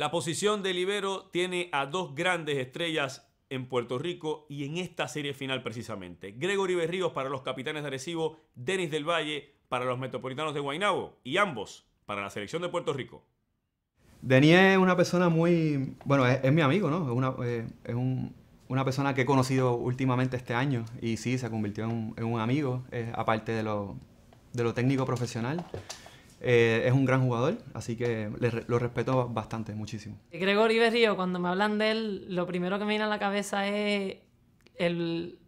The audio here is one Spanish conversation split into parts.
La posición de Libero tiene a dos grandes estrellas en Puerto Rico y en esta serie final precisamente. Gregory Berríos para los capitanes de Arecibo, Denis del Valle para los metropolitanos de Guaynabo y ambos para la selección de Puerto Rico. Denis es una persona muy. Bueno, es, mi amigo, ¿no? Es, una, eh, es un, una, persona que he conocido últimamente este año y sí, se convirtió en un, en un amigo, eh, aparte de lo, de lo técnico profesional. Eh, es un gran jugador, así que lo respeto bastante, muchísimo. Gregory Iberrío cuando me hablan de él, lo primero que me viene a la cabeza es el,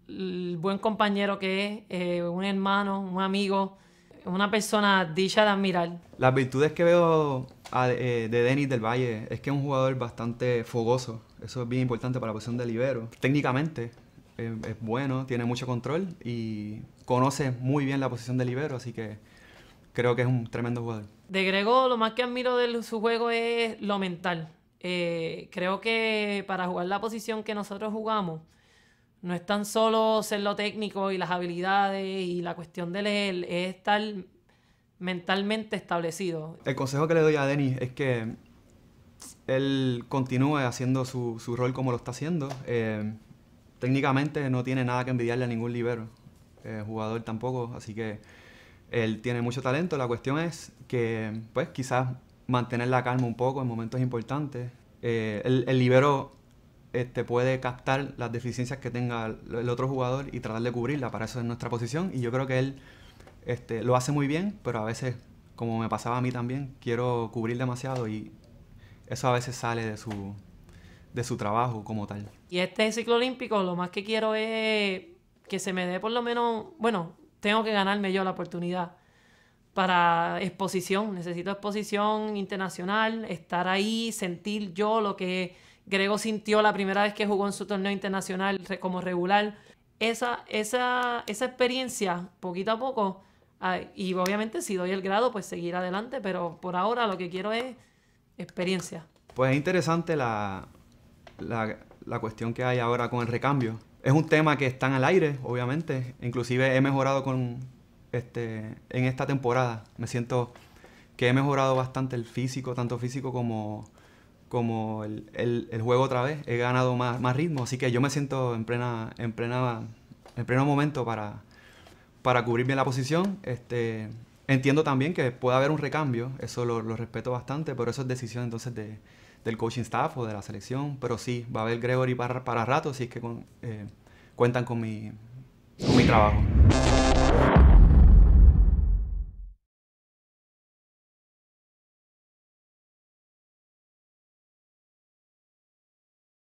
buen compañero que es, eh, un hermano, un amigo, una persona dicha de admirar. Las virtudes que veo eh, de Denis del Valle es que es un jugador bastante fogoso, eso es bien importante para la posición de libero. Técnicamente es bueno, tiene mucho control y conoce muy bien la posición de libero, así que creo que es un tremendo jugador. De Grego, lo más que admiro de su juego es lo mental. Eh, creo que para jugar la posición que nosotros jugamos, no es tan solo ser lo técnico y las habilidades y la cuestión de leer, es estar mentalmente establecido. El consejo que le doy a Denis es que él continúe haciendo su, su rol como lo está haciendo. Eh, técnicamente no tiene nada que envidiarle a ningún libero, eh, jugador tampoco, así que él tiene mucho talento, la cuestión es que, pues, quizás mantener la calma un poco en momentos importantes. Eh, el, libero este, puede captar las deficiencias que tenga el otro jugador y tratar de cubrirla, para eso es nuestra posición, y yo creo que él este, lo hace muy bien, pero a veces, como me pasaba a mí también, quiero cubrir demasiado y eso a veces sale de su, de su trabajo como tal. Y este ciclo olímpico, lo más que quiero es que se me dé por lo menos, bueno, tengo que ganarme yo la oportunidad para exposición. Necesito exposición internacional, estar ahí, sentir yo lo que Grego sintió la primera vez que jugó en su torneo internacional como regular. Esa, esa, esa experiencia, poquito a poco, ah, y obviamente si doy el grado, pues seguir adelante, pero por ahora lo que quiero es experiencia. Pues es interesante la, la, la cuestión que hay ahora con el recambio es un tema que está en el aire, obviamente. Inclusive he mejorado con este, en esta temporada. Me siento que he mejorado bastante el físico, tanto físico como, como el, juego otra vez. He ganado más, más, ritmo, así que yo me siento en plena, en plena, en pleno momento para, para cubrir la posición. Este, Entiendo también que puede haber un recambio, eso lo, respeto bastante, pero eso es decisión entonces del coaching staff o de la selección. Pero sí, va a haber Gregory para, para rato si es que eh, cuentan con mi, con mi trabajo.